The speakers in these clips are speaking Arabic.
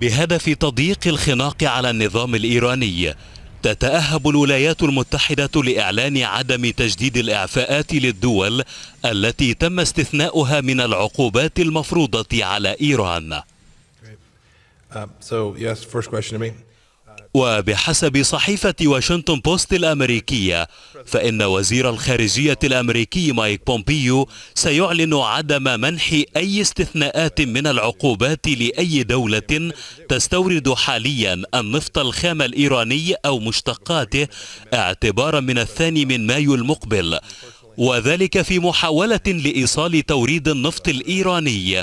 بهدف تضييق الخناق على النظام الإيراني تتأهب الولايات المتحدة لإعلان عدم تجديد الإعفاءات للدول التي تم استثناؤها من العقوبات المفروضة على إيران. Um, وبحسب صحيفة واشنطن بوست الأمريكية فإن وزير الخارجية الأمريكي مايك بومبيو سيعلن عدم منح أي استثناءات من العقوبات لأي دولة تستورد حاليا النفط الخام الإيراني أو مشتقاته اعتبارا من الثاني من مايو المقبل وذلك في محاولة لإيصال توريد النفط الإيراني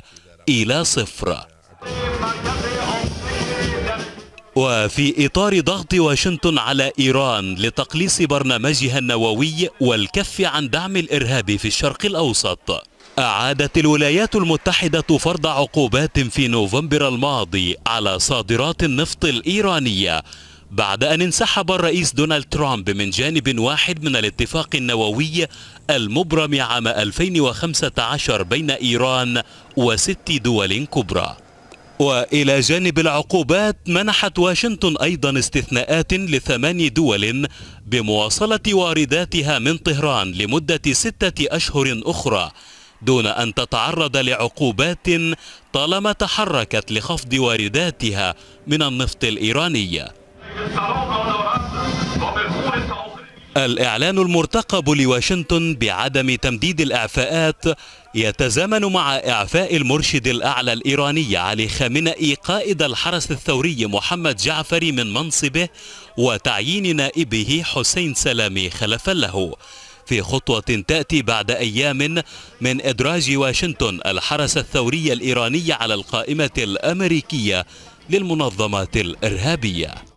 إلى صفر وفي إطار ضغط واشنطن على إيران لتقليص برنامجها النووي والكف عن دعم الإرهاب في الشرق الأوسط أعادت الولايات المتحدة فرض عقوبات في نوفمبر الماضي على صادرات النفط الإيرانية بعد أن انسحب الرئيس دونالد ترامب من جانب واحد من الاتفاق النووي المبرم عام 2015 بين إيران وست دول كبرى وإلى جانب العقوبات منحت واشنطن أيضا استثناءات لثمان دول بمواصلة وارداتها من طهران لمدة ستة أشهر أخرى دون أن تتعرض لعقوبات طالما تحركت لخفض وارداتها من النفط الإيراني الإعلان المرتقب لواشنطن بعدم تمديد الإعفاءات يتزامن مع إعفاء المرشد الأعلى الإيراني علي خامنئي قائد الحرس الثوري محمد جعفري من منصبه وتعيين نائبه حسين سلامي خلفا له في خطوة تأتي بعد أيام من إدراج واشنطن الحرس الثوري الإيراني على القائمة الأمريكية للمنظمات الإرهابية